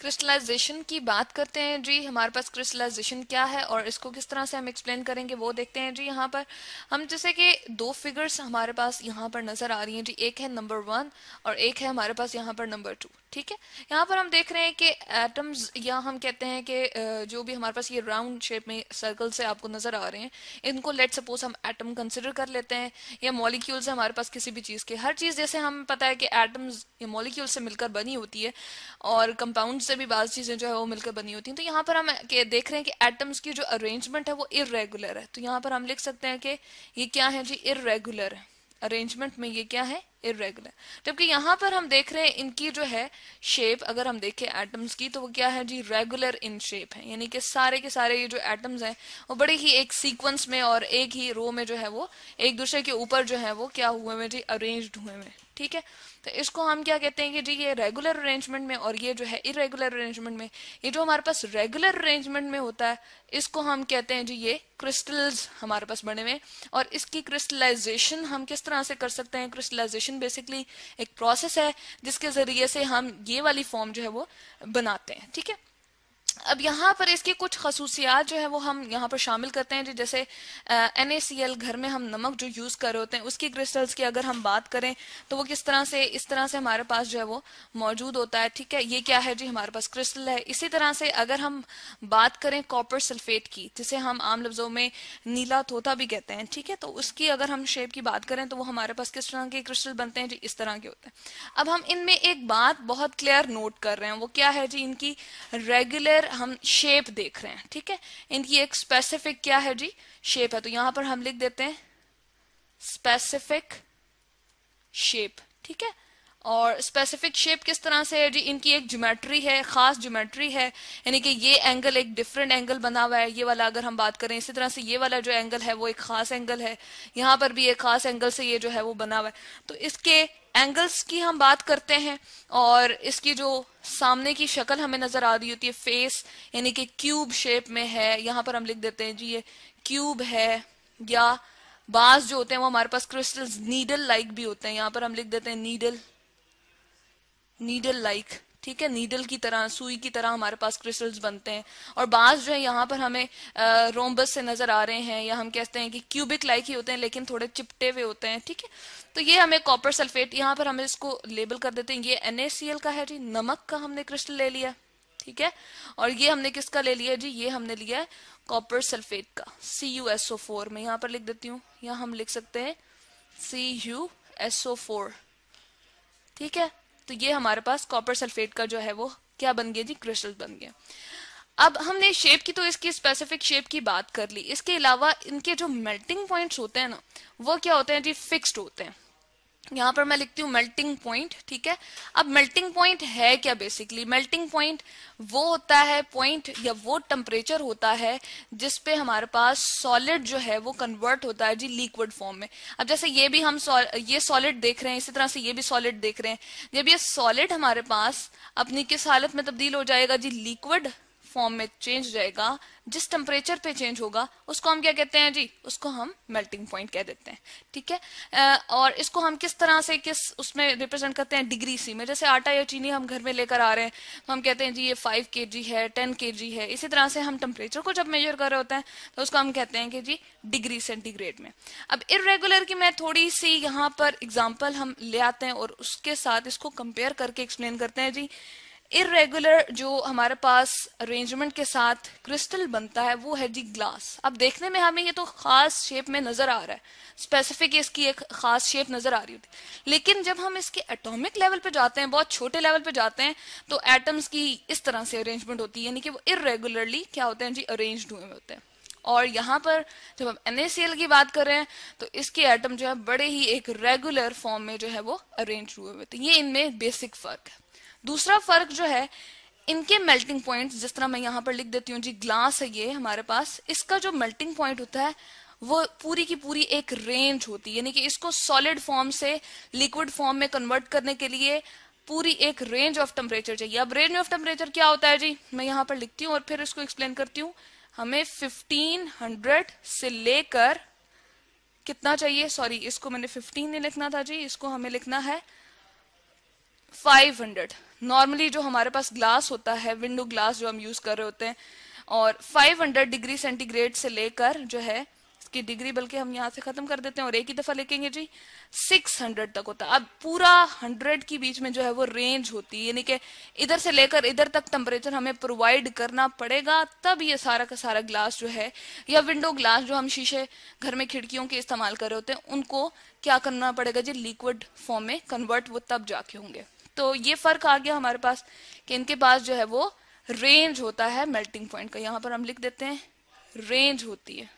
crystallisation की बात करते हैं जी हमारे पास क्रिस्टलाइजेशन क्या है और इसको किस तरह से हम एक्सप्लेन करेंगे वो देखते हैं जी यहाँ पर हम जैसे कि दो फिगर्स हमारे पास यहाँ पर नज़र आ रही हैं जी एक है नंबर वन और एक है हमारे पास यहाँ पर नंबर टू ठीक है यहाँ पर हम देख रहे हैं कि एटम्स या हम कहते हैं कि जो भी हमारे पास ये राउंड शेप में सर्कल से आपको नजर आ रहे हैं इनको लेट सपोज हम एटम कंसिडर कर लेते हैं या मॉलिक्यूल्स है हमारे पास किसी भी चीज़ के हर चीज़ जैसे हमें पता है कि एटम्स या मॉलिक्यूल से मिलकर बनी होती है और कंपाउंड से भी बाज़ चीज़ें जो है वो मिलकर बनी होती हैं तो यहाँ पर हम देख रहे हैं कि एटम्स की जो अरेंजमेंट है वो इरेगुलर है तो यहाँ पर हम लिख सकते हैं कि ये क्या है जी इरेगुलर है अरेंजमेंट में ये क्या है इरेगुलर जबकि यहाँ पर हम देख रहे हैं इनकी जो है शेप अगर हम देखें एटम्स की तो वो क्या है जी रेगुलर इन शेप है यानी कि सारे के सारे ये जो एटम्स हैं वो बड़े ही एक सीक्वेंस में और एक ही रो में जो है वो एक दूसरे के ऊपर जो है वो क्या हुए हुए जी अरेंज्ड हुए हुए ठीक है तो इसको हम क्या कहते हैं कि जी ये रेगुलर अरेंजमेंट में और ये जो है इरेगुलर अरेंजमेंट में ये जो हमारे पास रेगुलर अरेंजमेंट में होता है इसको हम कहते हैं जी ये क्रिस्टल्स हमारे पास बने हुए और इसकी क्रिस्टलाइजेशन हम किस तरह से कर सकते हैं क्रिस्टलाइजेशन बेसिकली एक प्रोसेस है जिसके जरिए से हम ये वाली फॉर्म जो है वो बनाते हैं ठीक है अब यहाँ पर इसकी कुछ खसूसियात जो है वो हम यहाँ पर शामिल करते हैं जैसे एन घर में हम नमक जो यूज़ कर रहे होते हैं उसकी क्रिस्टल्स की अगर हम बात करें तो वो किस तरह से इस तरह से हमारे पास जो है वो मौजूद होता है ठीक है ये क्या है जी हमारे पास क्रिस्टल है इसी तरह से अगर हम बात करें कॉपर सल्फेट की जिसे हम आम लफ्जों में नीला तोता भी कहते हैं ठीक है तो उसकी अगर हम शेप की बात करें तो वो हमारे पास किस तरह के क्रिस्टल बनते हैं जी इस तरह के होते हैं अब हम इनमें एक बात बहुत क्लियर नोट कर रहे हैं वो क्या है जी इनकी रेगुलर हम शेप देख रहे हैं ठीक है इनकी एक स्पेसिफिक क्या है जी शेप है तो यहां पर हम लिख देते हैं स्पेसिफिक शेप ठीक है और स्पेसिफिक शेप किस तरह से है जी इनकी एक ज्योमेट्री है खास ज्योमेट्री है यानी कि ये एंगल एक डिफरेंट एंगल बना हुआ है ये वाला अगर हम बात करें इसी तरह से ये वाला जो एंगल है वो एक खास एंगल है यहाँ पर भी एक खास एंगल से ये जो है वो बना हुआ है तो इसके एंगल्स की हम बात करते हैं और इसकी जो सामने की शक्ल हमें नजर आ रही होती है फेस यानी कि क्यूब शेप में है यहाँ पर हम लिख देते हैं जी ये क्यूब है या बास जो होते हैं वो हमारे पास क्रिस्टल्स नीडल लाइक भी होते हैं यहाँ पर हम लिख देते हैं नीडल नीडल लाइक ठीक है नीडल की तरह सुई की तरह हमारे पास क्रिस्टल्स बनते हैं और बाज जो है यहाँ पर हमें रोमबस से नजर आ रहे हैं या हम कहते हैं कि क्यूबिक लाइक ही होते हैं लेकिन थोड़े चिपटे हुए होते हैं ठीक है तो ये हमें कॉपर सल्फेट यहाँ पर हमें इसको लेबल कर देते हैं ये एनएसीएल का है जी नमक का हमने क्रिस्टल ले लिया ठीक है और ये हमने किसका ले लिया जी ये हमने लिया है कॉपर सल्फेट का C U S O four मैं यहाँ पर लिख देती हूँ यहाँ हम लिख सकते हैं C U S O four ठीक है तो ये हमारे पास कॉपर सल्फेट का जो है वो क्या बन गया जी क्रिस्टल बन गया अब हमने शेप की तो इसकी स्पेसिफिक शेप की बात कर ली इसके अलावा इनके जो मेल्टिंग पॉइंट्स होते हैं ना वो क्या होते हैं जी फिक्स्ड होते हैं यहां पर मैं लिखती हूँ मेल्टिंग पॉइंट ठीक है अब मेल्टिंग पॉइंट है क्या बेसिकली मेल्टिंग पॉइंट वो होता है पॉइंट या वो टेम्परेचर होता है जिसपे हमारे पास सॉलिड जो है वो कन्वर्ट होता है जी लिक्विड फॉर्म में अब जैसे ये भी हम ये सॉलिड देख रहे हैं इसी तरह से ये भी सॉलिड देख रहे हैं जब ये सॉलिड हमारे पास अपनी किस हालत में तब्दील हो जाएगा जी लिक्विड फॉर्म में चेंज रहेगा जिस टेम्परेचर पे चेंज होगा उसको हम क्या कहते हैं जी उसको हम मेल्टिंग पॉइंट कह देते हैं ठीक है और इसको हम किस तरह से किस उसमें रिप्रेजेंट करते हैं डिग्री सी में जैसे आटा या चीनी हम घर में लेकर आ रहे हैं तो हम कहते हैं जी ये फाइव के है टेन के है इसी तरह से हम टेम्परेचर को जब मेजर कर रहे होते हैं तो उसको हम कहते हैं कि जी डिग्री सेंटीग्रेड में अब इरेगुलर की मैं थोड़ी सी यहाँ पर एग्जाम्पल हम ले आते हैं और उसके साथ इसको कंपेयर करके एक्सप्लेन करते हैं जी इरेगुलर जो हमारे पास अरेंजमेंट के साथ क्रिस्टल बनता है वो है जी ग्लास अब देखने में हमें ये तो खास शेप में नजर आ रहा है स्पेसिफिक इसकी एक खास शेप नजर आ रही होती लेकिन जब हम इसके एटॉमिक लेवल पे जाते हैं बहुत छोटे लेवल पे जाते हैं तो एटम्स की इस तरह से अरेंजमेंट होती है यानी कि वो इरेगुलरली क्या होते हैं जी अरेंज हुए होते हैं और यहाँ पर जब हम एन की बात कर रहे हैं तो इसके एटम जो है बड़े ही एक रेगुलर फॉर्म में जो है वो अरेंज हुए होते हैं ये इनमें बेसिक फर्क है दूसरा फर्क जो है इनके मेल्टिंग पॉइंट जिस तरह मैं यहां पर लिख देती हूँ जी ग्लास है ये हमारे पास इसका जो मेल्टिंग पॉइंट होता है वो पूरी की पूरी एक रेंज होती है यानी कि इसको सॉलिड फॉर्म से लिक्विड फॉर्म में कन्वर्ट करने के लिए पूरी एक रेंज ऑफ टेम्परेचर चाहिए अब रेंज ऑफ टेम्परेचर क्या होता है जी मैं यहां पर लिखती हूँ और फिर इसको एक्सप्लेन करती हूँ हमें 1500 से लेकर कितना चाहिए सॉरी इसको मैंने 15 नहीं लिखना था जी इसको हमें लिखना है 1500 500 नॉर्मली जो हमारे पास ग्लास होता है विंडो ग्लास जो हम यूज कर रहे होते हैं और 500 डिग्री सेंटीग्रेड से लेकर जो है इसकी डिग्री बल्कि हम यहाँ से खत्म कर देते हैं और एक ही दफा लिखेंगे जी 600 तक होता है अब पूरा 100 के बीच में जो है वो रेंज होती है यानी कि इधर से लेकर इधर तक टेम्परेचर हमें प्रोवाइड करना पड़ेगा तब ये सारा का सारा ग्लास जो है या विंडो ग्लास जो हम शीशे घर में खिड़कियों के इस्तेमाल कर रहे होते हैं उनको क्या करना पड़ेगा जी लिक्विड फॉर्म में कन्वर्ट वो तब जाके होंगे तो ये फर्क आ गया हमारे पास कि इनके पास जो है वो रेंज होता है मेल्टिंग पॉइंट का यहां पर हम लिख देते हैं रेंज होती है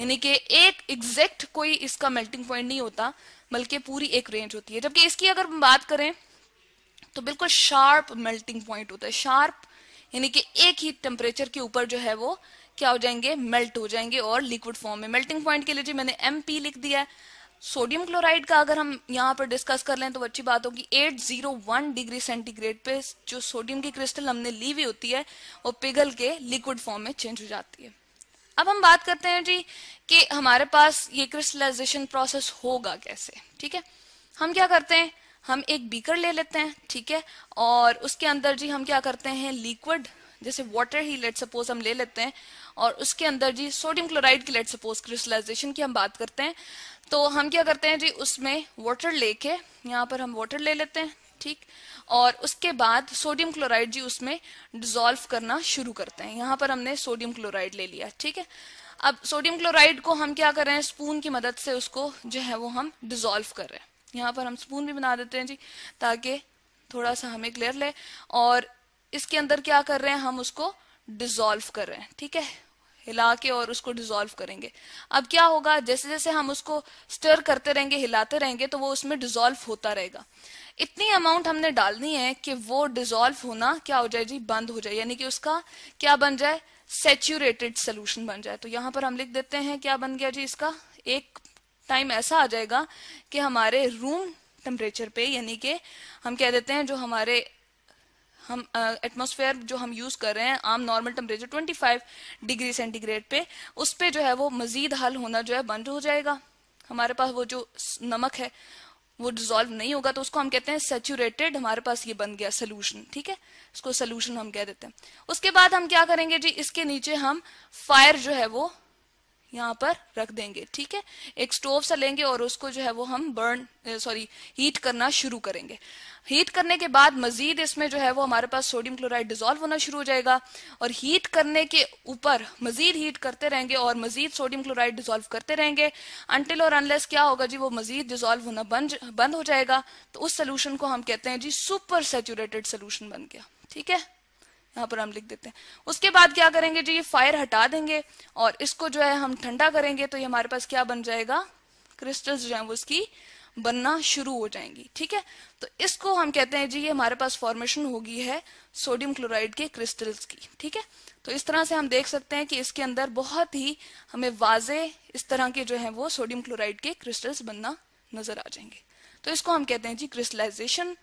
यानी कि एक एग्जैक्ट कोई इसका मेल्टिंग पॉइंट नहीं होता बल्कि पूरी एक रेंज होती है जबकि इसकी अगर हम बात करें तो बिल्कुल शार्प मेल्टिंग पॉइंट होता है शार्प यानी कि एक ही टेम्परेचर के ऊपर जो है वो क्या हो जाएंगे मेल्ट हो जाएंगे और लिक्विड फॉर्म में मेल्टिंग पॉइंट के लिए जी मैंने एम पी लिख दिया है सोडियम क्लोराइड का अगर हम यहाँ पर डिस्कस कर लें तो अच्छी बात होगी 801 डिग्री सेंटीग्रेड पे जो सोडियम की क्रिस्टल हमने ली हुई होती है वो पिघल के लिक्विड फॉर्म में चेंज हो जाती है अब हम बात करते हैं जी कि हमारे पास ये क्रिस्टलाइजेशन प्रोसेस होगा कैसे ठीक है हम क्या करते हैं हम एक बीकर ले लेते हैं ठीक है और उसके अंदर जी हम क्या करते हैं लिक्विड जैसे वाटर ही लेट सपोज हम ले लेते हैं और उसके अंदर जी सोडियम क्लोराइड की लेट सपोज क्रिस्टलाइजेशन की हम बात करते हैं तो हम क्या करते हैं जी उसमें वाटर लेके यहाँ पर हम वाटर ले लेते हैं ठीक और उसके बाद सोडियम क्लोराइड जी उसमें डिजोल्व करना शुरू करते हैं यहाँ पर हमने सोडियम क्लोराइड ले लिया ठीक है अब सोडियम क्लोराइड को हम क्या कर रहे हैं स्पून की मदद से उसको जो है वो हम डिजोल्व कर रहे हैं यहाँ पर हम स्पून भी बना देते हैं जी ताकि थोड़ा सा हमें क्लियर ले और इसके अंदर क्या कर रहे हैं हम उसको डिजोल्व कर रहे हैं ठीक है हिला के और उसको डिजोल्व करेंगे अब क्या होगा जैसे जैसे हम उसको स्टर करते रहेंगे हिलाते रहेंगे तो वो उसमें डिजोल्व होता रहेगा इतनी अमाउंट हमने डालनी है कि वो डिजोल्व होना क्या हो जाए जी बंद हो जाए यानी कि उसका क्या बन जाए सेचुरेटेड सोल्यूशन बन जाए तो यहां पर हम लिख देते हैं क्या बन गया जी इसका एक टाइम ऐसा आ जाएगा कि हमारे रूम टेम्परेचर पे यानी कि हम कह देते हैं जो हमारे हम एटमोसफेयर uh, जो हम यूज कर रहे हैं आम नॉर्मल टेम्परेचर 25 डिग्री सेंटीग्रेड पे उस पर जो है वो मजीद हल होना जो है बंद हो जाएगा हमारे पास वो जो नमक है वो डिजोल्व नहीं होगा तो उसको हम कहते हैं सेचूरेटेड हमारे पास ये बन गया सोल्यूशन ठीक है इसको सोल्यूशन हम कह देते हैं उसके बाद हम क्या करेंगे जी इसके नीचे हम फायर जो है वो यहाँ पर रख देंगे ठीक है एक स्टोव सा लेंगे और उसको जो है वो हम बर्न सॉरी हीट करना शुरू करेंगे हीट करने के बाद मजीद इसमें जो है वो हमारे पास सोडियम क्लोराइड डिजोल्व होना शुरू हो जाएगा और हीट करने के ऊपर मजीद हीट करते रहेंगे और मजीद सोडियम क्लोराइड डिजोल्व करते रहेंगे अनटिल और अनलेस क्या होगा जी वो मजीद डिजोल्व होना बंद बंद हो जाएगा तो उस सोल्यूशन को हम कहते हैं जी सुपर सेचुरेटेड सोल्यूशन बन गया ठीक है यहाँ पर हम लिख देते हैं उसके बाद क्या करेंगे जी ये फायर हटा देंगे और इसको जो है हम ठंडा करेंगे तो ये हमारे पास क्या बन जाएगा क्रिस्टल्स जो है वो इसकी बनना शुरू हो जाएंगी ठीक है तो इसको हम कहते हैं जी ये हमारे पास फॉर्मेशन होगी है सोडियम क्लोराइड के क्रिस्टल्स की ठीक है तो इस तरह से हम देख सकते हैं कि इसके अंदर बहुत ही हमें वाजे इस तरह के जो है वो सोडियम क्लोराइड के क्रिस्टल्स बनना नजर आ जाएंगे तो इसको हम कहते हैं जी क्रिस्टलाइजेशन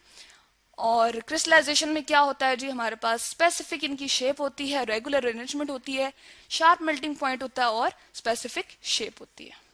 और क्रिस्टलाइजेशन में क्या होता है जी हमारे पास स्पेसिफिक इनकी शेप होती है रेगुलर अरेंजमेंट होती है शार्प मेल्टिंग पॉइंट होता है और स्पेसिफिक शेप होती है